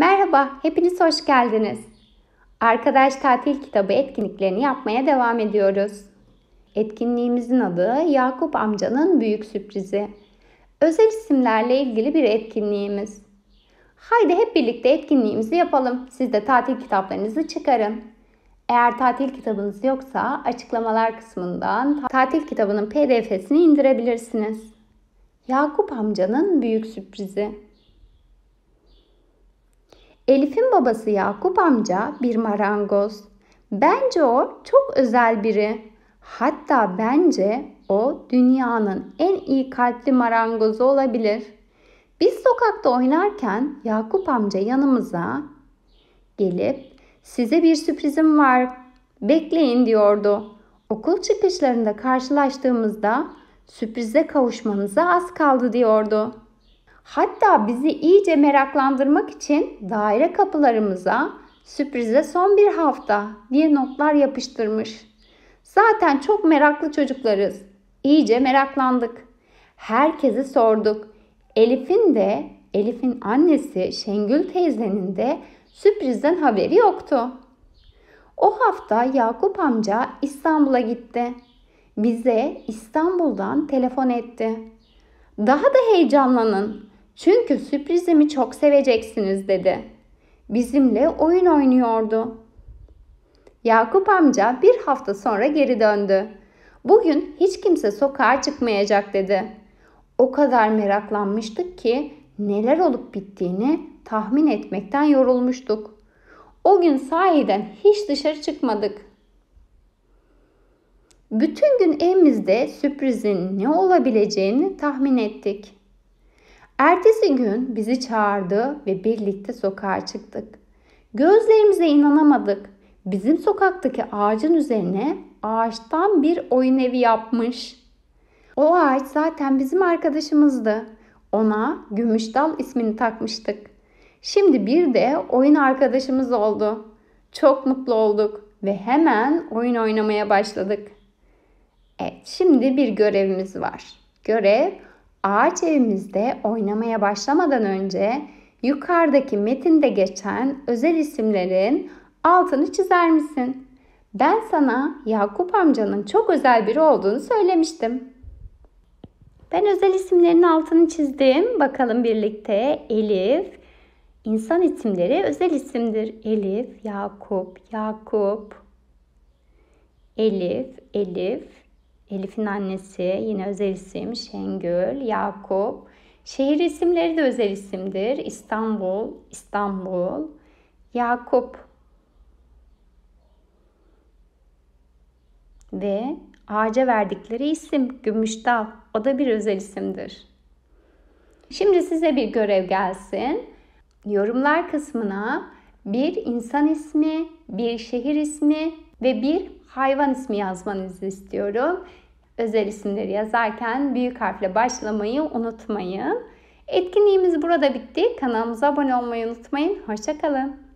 Merhaba, hepiniz hoş geldiniz. Arkadaş Tatil Kitabı etkinliklerini yapmaya devam ediyoruz. Etkinliğimizin adı Yakup amcanın büyük sürprizi. Özel isimlerle ilgili bir etkinliğimiz. Haydi hep birlikte etkinliğimizi yapalım. Siz de tatil kitaplarınızı çıkarın. Eğer tatil kitabınız yoksa açıklamalar kısmından tatil kitabının PDF'sini indirebilirsiniz. Yakup amcanın büyük sürprizi. Elif'in babası Yakup amca bir marangoz. Bence o çok özel biri. Hatta bence o dünyanın en iyi kalpli marangozu olabilir. Biz sokakta oynarken Yakup amca yanımıza gelip size bir sürprizim var bekleyin diyordu. Okul çıkışlarında karşılaştığımızda sürprize kavuşmanıza az kaldı diyordu. Hatta bizi iyice meraklandırmak için daire kapılarımıza sürprize son bir hafta diye notlar yapıştırmış. Zaten çok meraklı çocuklarız. İyice meraklandık. Herkesi sorduk. Elif'in de, Elif'in annesi Şengül teyzenin de sürprizden haberi yoktu. O hafta Yakup amca İstanbul'a gitti. Bize İstanbul'dan telefon etti. Daha da heyecanlanın. Çünkü sürprizimi çok seveceksiniz dedi. Bizimle oyun oynuyordu. Yakup amca bir hafta sonra geri döndü. Bugün hiç kimse sokağa çıkmayacak dedi. O kadar meraklanmıştık ki neler olup bittiğini tahmin etmekten yorulmuştuk. O gün sahiden hiç dışarı çıkmadık. Bütün gün evimizde sürprizin ne olabileceğini tahmin ettik. Ertesi gün bizi çağırdı ve birlikte sokağa çıktık. Gözlerimize inanamadık. Bizim sokaktaki ağacın üzerine ağaçtan bir oyun evi yapmış. O ağaç zaten bizim arkadaşımızdı. Ona Gümüşdal ismini takmıştık. Şimdi bir de oyun arkadaşımız oldu. Çok mutlu olduk ve hemen oyun oynamaya başladık. Evet, şimdi bir görevimiz var. Görev ağaç evimizde oynamaya başlamadan önce yukarıdaki metinde geçen özel isimlerin altını çizer misin? Ben sana Yakup amcanın çok özel biri olduğunu söylemiştim. Ben özel isimlerin altını çizdim. Bakalım birlikte Elif, İnsan isimleri özel isimdir. Elif, Yakup, Yakup. Elif, Elif, Elif'in annesi yine özel isim Şengül, Yakup. Şehir isimleri de özel isimdir. İstanbul, İstanbul, Yakup ve ağaca verdikleri isim Gümüşdal. O da bir özel isimdir. Şimdi size bir görev gelsin. Yorumlar kısmına bir insan ismi, bir şehir ismi ve bir hayvan ismi yazmanızı istiyorum. Özel isimleri yazarken büyük harfle başlamayı unutmayın. Etkinliğimiz burada bitti. Kanalımıza abone olmayı unutmayın. Hoşçakalın.